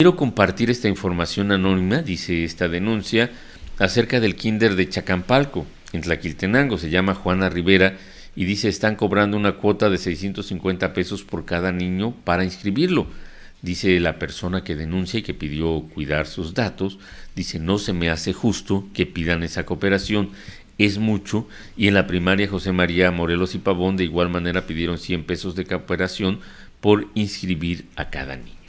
Quiero compartir esta información anónima, dice esta denuncia, acerca del kinder de Chacampalco, en Tlaquiltenango, se llama Juana Rivera, y dice están cobrando una cuota de 650 pesos por cada niño para inscribirlo. Dice la persona que denuncia y que pidió cuidar sus datos, dice no se me hace justo que pidan esa cooperación, es mucho, y en la primaria José María Morelos y Pavón de igual manera pidieron 100 pesos de cooperación por inscribir a cada niño.